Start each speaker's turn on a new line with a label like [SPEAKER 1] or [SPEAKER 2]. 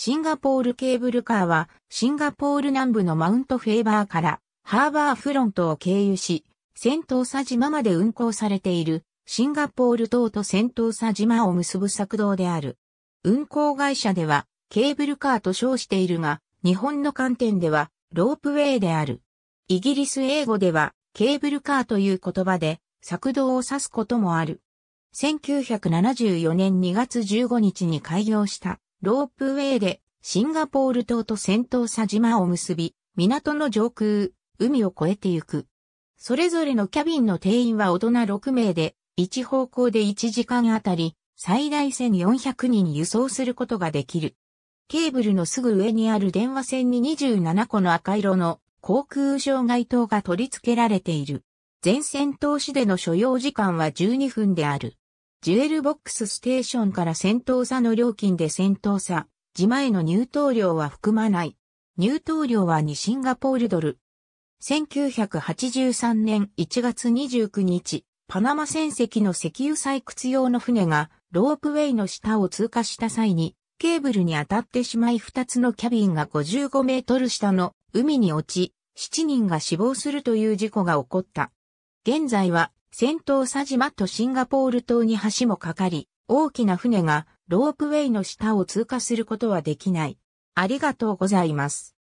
[SPEAKER 1] シンガポールケーブルカーは、シンガポール南部のマウントフェーバーから、
[SPEAKER 2] ハーバーフロントを経由し、セン佐島まで運行されている、シンガポール島とセン佐島を結ぶ作動である。運行会社では、ケーブルカーと称しているが、日本の観点では、ロープウェイである。イギリス英語では、ケーブルカーという言葉で、作動を指すこともある。1974年2月15日に開業したロープウェイでシンガポール島と戦闘佐島を結び、港の上空、海を越えてゆく。それぞれのキャビンの定員は大人6名で、一方向で1時間あたり、最大1400人輸送することができる。ケーブルのすぐ上にある電話線に27個の赤色の航空障害灯が取り付けられている。全線投資での所要時間は12分である。ジュエルボックスステーションから先頭座の料金で先頭座自前の入湯料は含まない。入湯料は2シンガポールドル。1983年1月29日、パナマ船籍の石油採掘用の船がロープウェイの下を通過した際に、ケーブルに当たってしまい2つのキャビンが55メートル下の海に落ち、7人が死亡するという事故が起こった。現在は先頭佐島とシンガポール島に橋もかかり、大きな船がロープウェイの下を通過することはで
[SPEAKER 1] きない。ありがとうございます。